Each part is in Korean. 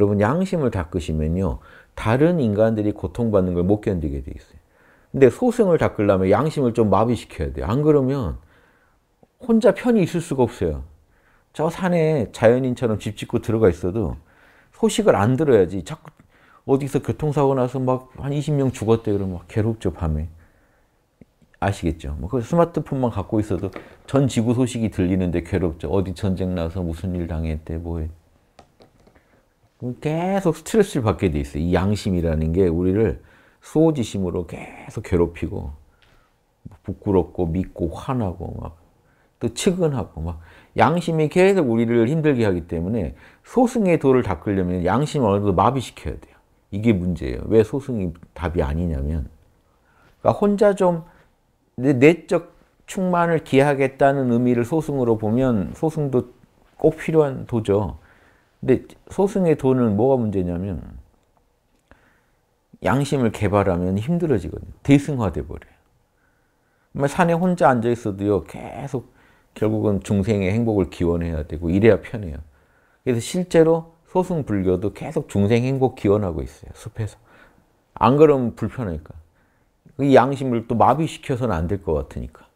여러분 양심을 닦으시면요. 다른 인간들이 고통받는 걸 못 견디게 돼 있어요. 근데 소생을 닦으려면 양심을 좀 마비시켜야 돼요. 안 그러면 혼자 편히 있을 수가 없어요. 저 산에 자연인처럼 집 짓고 들어가 있어도 소식을 안 들어야지 자꾸 어디서 교통사고 나서 막 한 20명 죽었대 그러면 막 괴롭죠 밤에 아시겠죠? 뭐 그 스마트폰만 갖고 있어도 전 지구 소식이 들리는데 괴롭죠 어디 전쟁 나서 무슨 일 당했대 뭐 했대 계속 스트레스를 받게 돼 있어요. 이 양심이라는 게 우리를 수호지심으로 계속 괴롭히고 뭐 부끄럽고 믿고 화나고 막또 측은하고 막 양심이 계속 우리를 힘들게 하기 때문에 소승의 도를 닦으려면 양심 어느 정도 마비시켜야 돼요. 이게 문제예요. 왜 소승이 답이 아니냐면 그러니까 혼자 좀 내적 충만을 기하겠다는 의미를 소승으로 보면 소승도 꼭 필요한 도죠. 근데 소승의 돈은 뭐가 문제냐면 양심을 개발하면 힘들어지거든요. 대승화돼 버려요. 뭐 산에 혼자 앉아 있어도요. 계속 결국은 중생의 행복을 기원해야 되고 이래야 편해요. 그래서 실제로 소승 불교도 계속 중생 행복 기원하고 있어요. 숲에서. 안 그러면 불편하니까. 이 그 양심을 또 마비시켜서는 안 될 것 같으니까.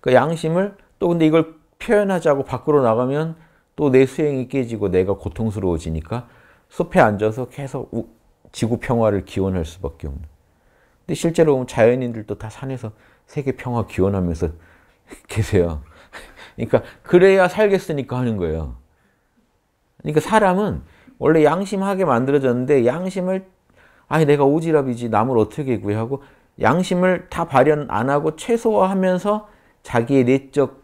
그 양심을 또 근데 이걸 표현하자고 밖으로 나가면 또내 수행이 깨지고 내가 고통스러워지니까 숲에 앉아서 계속 우, 지구 평화를 기원할 수밖에 없는. 근데 실제로 자연인들도 다 산에서 세계 평화 기원하면서 계세요. 그러니까 그래야 살겠으니까 하는 거예요. 그러니까 사람은 원래 양심하게 만들어졌는데 양심을 아니 내가 오지랖이지 남을 어떻게 구해하고 양심을 다 발현 안 하고 최소화하면서 자기의 내적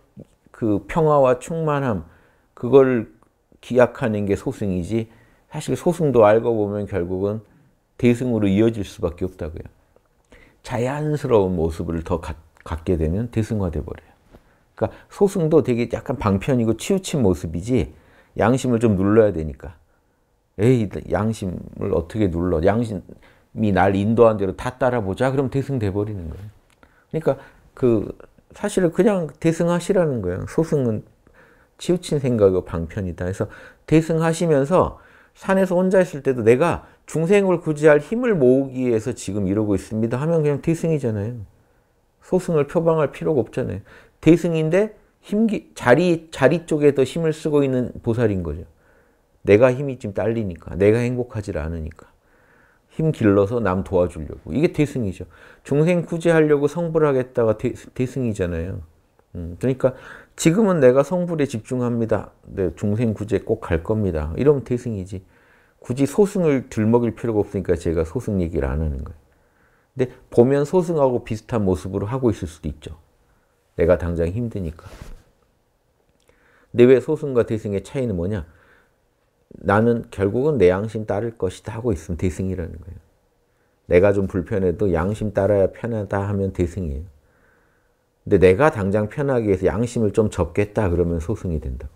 그 평화와 충만함 그걸 기약하는 게 소승이지 사실 소승도 알고 보면 결국은 대승으로 이어질 수밖에 없다고요. 자연스러운 모습을 더 가, 갖게 되면 대승화돼 버려요. 그러니까 소승도 되게 약간 방편이고 치우친 모습이지 양심을 좀 눌러야 되니까. 에이 양심을 어떻게 눌러? 양심이 날 인도한 대로 다 따라보자. 그럼 대승돼 버리는 거예요. 그러니까 그 사실은 그냥 대승하시라는 거예요. 소승은 치우친 생각이고 방편이다. 해서 대승하시면서 산에서 혼자 있을 때도 내가 중생을 구제할 힘을 모으기 위해서 지금 이러고 있습니다 하면 그냥 대승이잖아요. 소승을 표방할 필요가 없잖아요. 대승인데 힘기, 자리, 자리 쪽에 더 힘을 쓰고 있는 보살인 거죠. 내가 힘이 좀 딸리니까, 내가 행복하지 않으니까. 힘 길러서 남 도와주려고. 이게 대승이죠. 중생 구제하려고 성불하겠다가 대, 승이잖아요 음, 그러니까 지금은 내가 성불에 집중합니다. 네, 중생구제 꼭 갈 겁니다. 이러면 대승이지. 굳이 소승을 들먹일 필요가 없으니까 제가 소승 얘기를 안 하는 거예요. 근데 보면 소승하고 비슷한 모습으로 하고 있을 수도 있죠. 내가 당장 힘드니까. 근데 왜 소승과 대승의 차이는 뭐냐? 나는 결국은 내 양심 따를 것이다 하고 있으면 대승이라는 거예요. 내가 좀 불편해도 양심 따라야 편하다 하면 대승이에요. 근데 내가 당장 편하기 위해서 양심을 좀 접겠다 그러면 소승이 된다